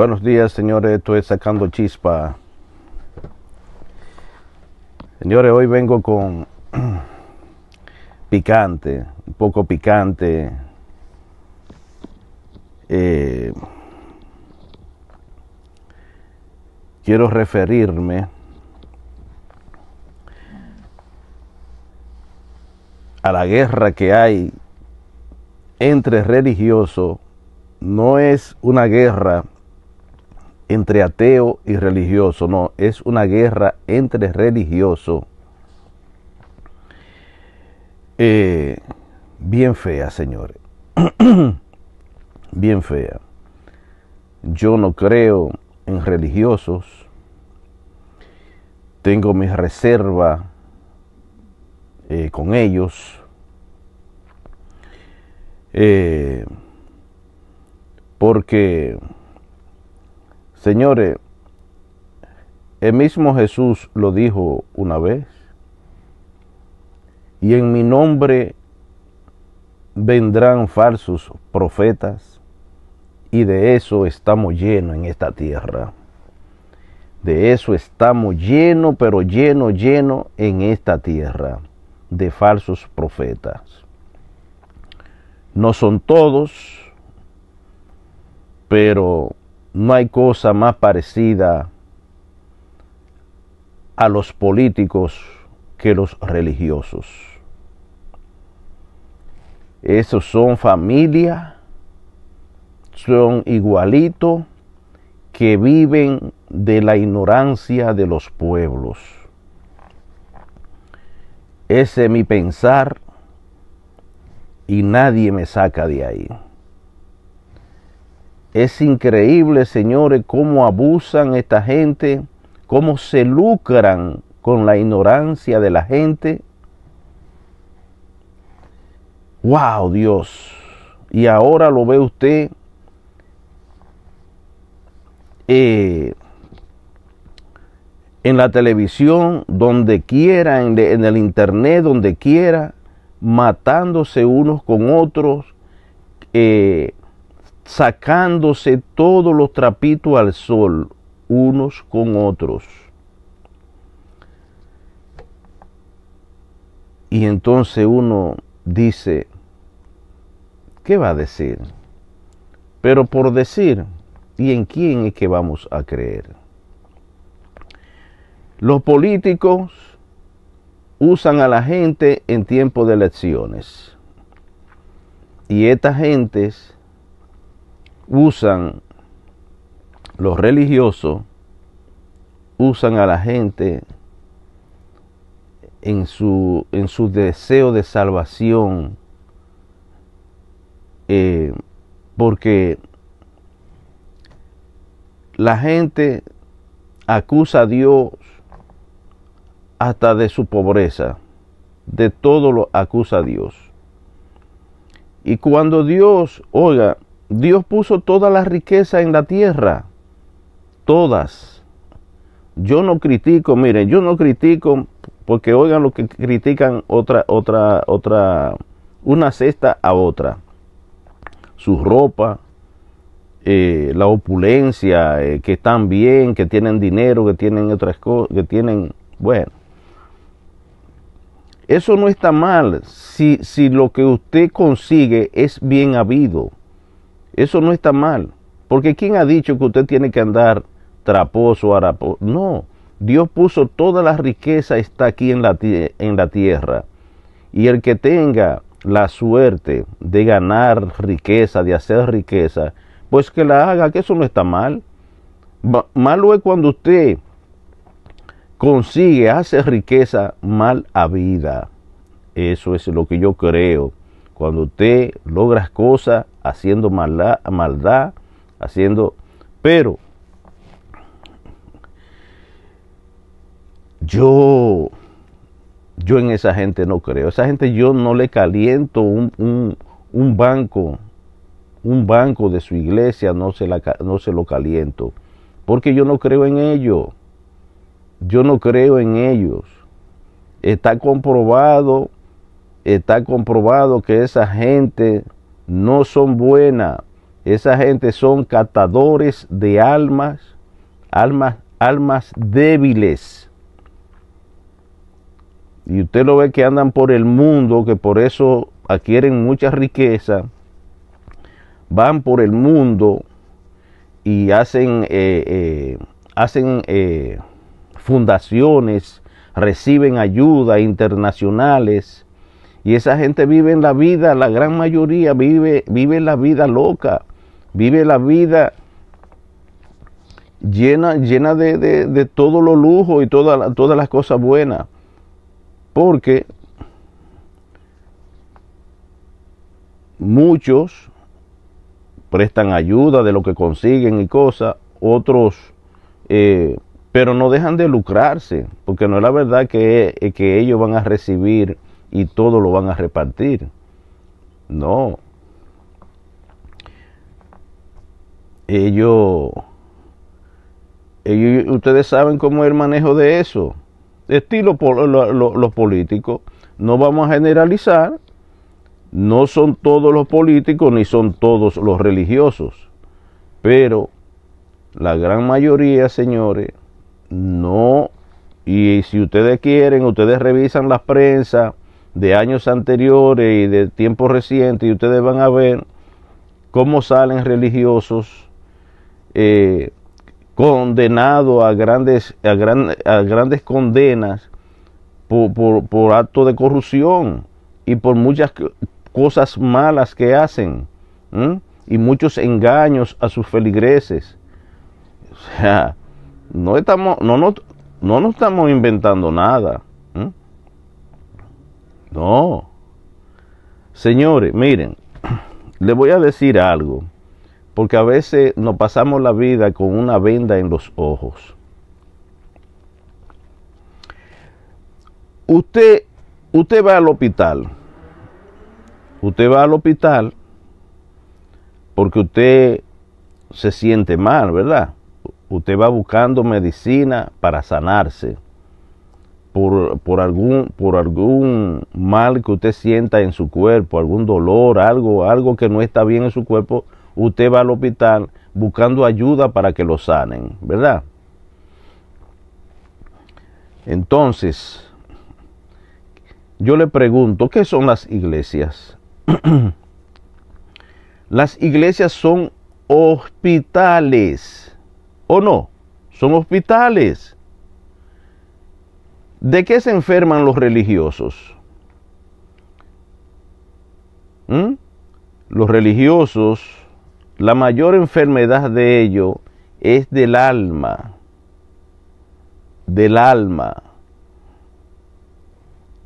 Buenos días, señores. Estoy Sacando Chispa. Señores, hoy vengo con picante, un poco picante. Eh, quiero referirme a la guerra que hay entre religiosos. No es una guerra entre ateo y religioso, no, es una guerra entre religioso. Eh, bien fea, señores. bien fea. Yo no creo en religiosos. Tengo mi reserva. Eh, con ellos. Eh, porque Señores, el mismo Jesús lo dijo una vez. Y en mi nombre vendrán falsos profetas. Y de eso estamos llenos en esta tierra. De eso estamos llenos, pero lleno, lleno en esta tierra. De falsos profetas. No son todos, pero no hay cosa más parecida a los políticos que los religiosos. Esos son familia, son igualitos, que viven de la ignorancia de los pueblos. Ese es mi pensar y nadie me saca de ahí. Es increíble, señores, cómo abusan esta gente, cómo se lucran con la ignorancia de la gente. ¡Wow, Dios! Y ahora lo ve usted eh, en la televisión, donde quiera, en, el internet, donde quiera, matándose unos con otros, eh, sacándose todos los trapitos al sol unos con otros. Y entonces uno dice, ¿qué va a decir? Pero por decir, ¿y en quién es que vamos a creer? Los políticos usan a la gente en tiempo de elecciones. Y estas gentes usan los religiosos, usan a la gente en su, en su deseo de salvación, eh, porque la gente acusa a Dios hasta de su pobreza, de todo lo acusa a Dios. Y cuando Dios, oiga, Dios puso toda la riqueza en la tierra, todas. Yo no critico, miren, yo no critico, porque oigan lo que critican otra, otra, otra, una cesta a otra. Su ropa, eh, la opulencia, eh, que están bien, que tienen dinero, que tienen otras cosas, que tienen, bueno. Eso no está mal si, si lo que usted consigue es bien habido eso no está mal, porque ¿quién ha dicho que usted tiene que andar traposo, harapo? No, Dios puso toda la riqueza está aquí en la, en la tierra. Y el que tenga la suerte de ganar riqueza, de hacer riqueza, pues que la haga, que eso no está mal. Malo es cuando usted consigue, hace riqueza mal a vida. Eso es lo que yo creo. Cuando usted logra cosas haciendo maldad, maldad haciendo... Pero yo, yo en esa gente no creo. Esa gente yo no le caliento un, banco, un banco de su iglesia, no se, la, no se lo caliento. Porque yo no creo en ellos. Yo no creo en ellos. Está comprobado, está comprobado que esa gente no son buenas. Esa gente son catadores de almas, almas, almas débiles. Y usted lo ve que andan por el mundo, que por eso adquieren mucha riqueza, van por el mundo y hacen, eh, eh, hacen eh, fundaciones, reciben ayuda internacionales y esa gente vive en la vida, la gran mayoría vive, vive la vida loca, vive la vida llena, llena de, de, de todo lo lujo y todas las cosas buenas. Porque muchos prestan ayuda de lo que consiguen y cosas, otros, eh, pero no dejan de lucrarse, porque no es la verdad que, eh, que ellos van a recibir y todo lo van a repartir. No. Ellos, ustedes saben cómo es el manejo de eso. Estilo los políticos. No vamos a generalizar. No son todos los políticos ni son todos los religiosos. Pero la gran mayoría, señores, no. Y si ustedes quieren, ustedes revisan las prensas de años anteriores y de tiempos recientes y ustedes van a ver cómo salen religiosos eh, condenados a grandes, a, grandes condenas por, por, actos de corrupción y por muchas cosas malas que hacen y muchos engaños a sus feligreses. O sea, no, estamos, no, no, no nos estamos inventando nada. No. Señores, miren, les voy a decir algo, porque a veces nos pasamos la vida con una venda en los ojos. Usted, usted va al hospital. Usted va al hospital porque usted se siente mal, ¿verdad? Usted va buscando medicina para sanarse por, algún, por algún mal que usted sienta en su cuerpo, algún dolor, algo, algo que no está bien en su cuerpo, usted va al hospital buscando ayuda para que lo sanen, ¿verdad? Entonces, yo le pregunto, ¿qué son las iglesias? las iglesias son hospitales, ¿o no? Son hospitales. ¿De qué se enferman los religiosos? ¿Mm? Los religiosos, la mayor enfermedad de ellos es del alma, del alma.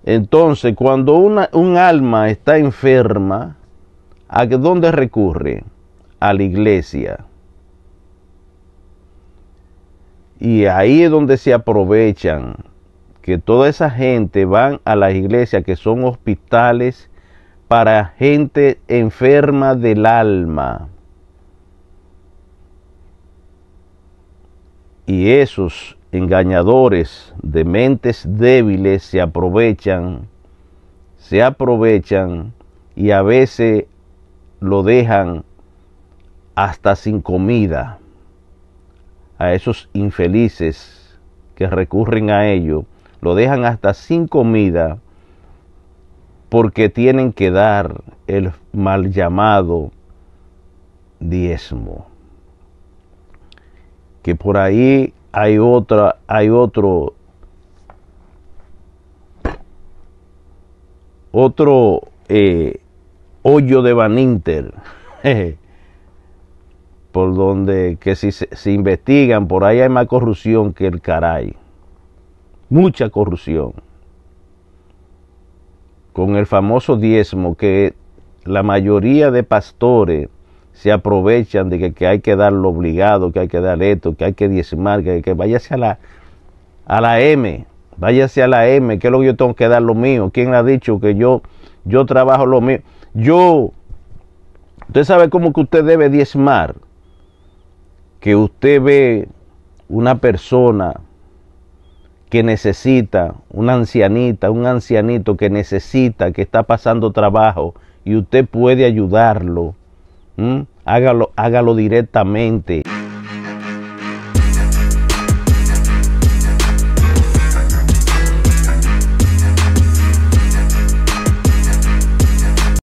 Entonces, cuando un alma está enferma, ¿a dónde recurre? A la iglesia. Y ahí es donde se aprovechan que toda esa gente van a las iglesias que son hospitales para gente enferma del alma. Y esos engañadores de mentes débiles se aprovechan, se aprovechan y a veces lo dejan hasta sin comida a esos infelices que recurren a ello lo dejan hasta sin comida porque tienen que dar el mal llamado diezmo. Que por ahí hay otra, hay otro, otro eh, hoyo de Van Inter, por donde que si se investigan, por ahí hay más corrupción que el caray mucha corrupción con el famoso diezmo que la mayoría de pastores se aprovechan de que, hay que dar lo obligado, que hay que dar esto, que hay que diezmar, que, que váyase a la, a la M, váyase a la M, que es lo que yo tengo que dar lo mío, quién ha dicho que yo, yo trabajo lo mío, yo, usted sabe cómo que usted debe diezmar, que usted ve una persona que necesita, una ancianita, un ancianito que necesita, que está pasando trabajo y usted puede ayudarlo, hágalo, hágalo directamente.